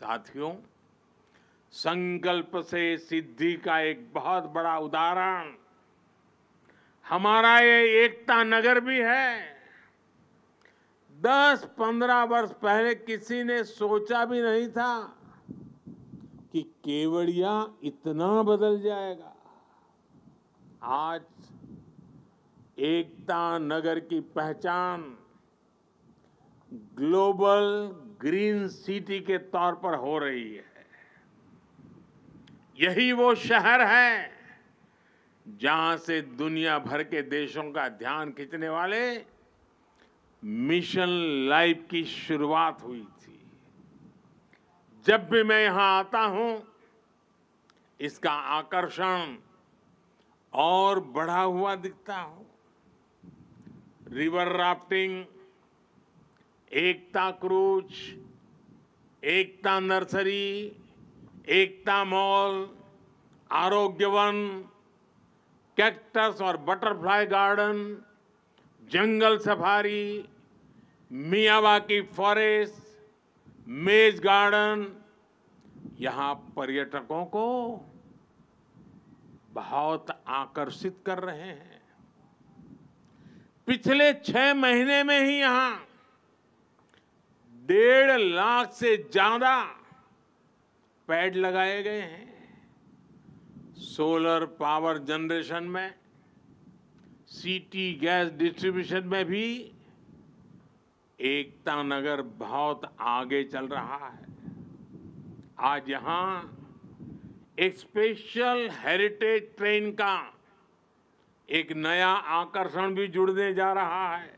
साथियों संकल्प से सिद्धि का एक बहुत बड़ा उदाहरण हमारा ये एकता नगर भी है दस पंद्रह वर्ष पहले किसी ने सोचा भी नहीं था कि केवड़िया इतना बदल जाएगा आज एकता नगर की पहचान ग्लोबल ग्रीन सिटी के तौर पर हो रही है यही वो शहर है जहां से दुनिया भर के देशों का ध्यान खींचने वाले मिशन लाइफ की शुरुआत हुई थी जब भी मैं यहां आता हूं इसका आकर्षण और बढ़ा हुआ दिखता हूं river rafting Ekta cruise Ekta nursery Ekta mall Arogya Van cactus और बटरफ्लाई गार्डन जंगल safari Miyawaki forest maze garden यहाँ पर्यटकों को बहुत आकर्षित कर रहे हैं पिछले छह महीने में ही यहाँ डेढ़ लाख से ज्यादा पैड लगाए गए हैं सोलर पावर जनरेशन में सिटी गैस डिस्ट्रीब्यूशन में भी एकता नगर बहुत आगे चल रहा है आज यहां एक स्पेशल हेरिटेज ट्रेन का एक नया आकर्षण भी जुड़ने जा रहा है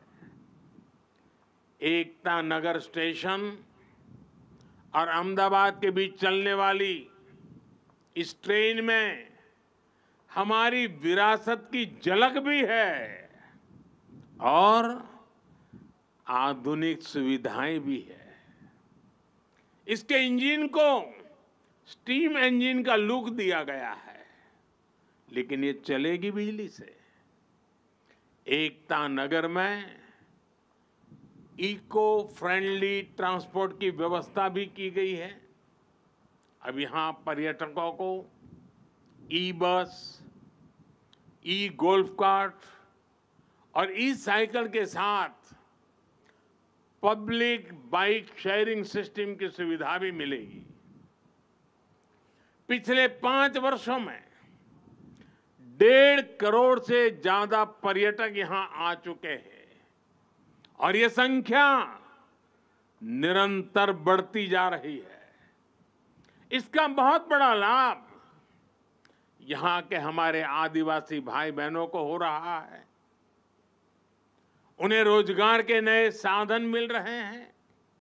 एकता नगर स्टेशन और अहमदाबाद के बीच चलने वाली इस ट्रेन में हमारी विरासत की झलक भी है और आधुनिक सुविधाएं भी है इसके इंजन को स्टीम इंजन का लुक दिया गया है लेकिन ये चलेगी बिजली से एकता नगर में इको फ्रेंडली ट्रांसपोर्ट की व्यवस्था भी की गई है अब यहाँ पर्यटकों को ई बस ई गोल्फ कार्ट और ई साइकिल के साथ पब्लिक बाइक शेयरिंग सिस्टम की सुविधा भी मिलेगी पिछले पांच वर्षों में डेढ़ करोड़ से ज्यादा पर्यटक यहाँ आ चुके हैं और ये संख्या निरंतर बढ़ती जा रही है इसका बहुत बड़ा लाभ यहाँ के हमारे आदिवासी भाई बहनों को हो रहा है उन्हें रोजगार के नए साधन मिल रहे हैं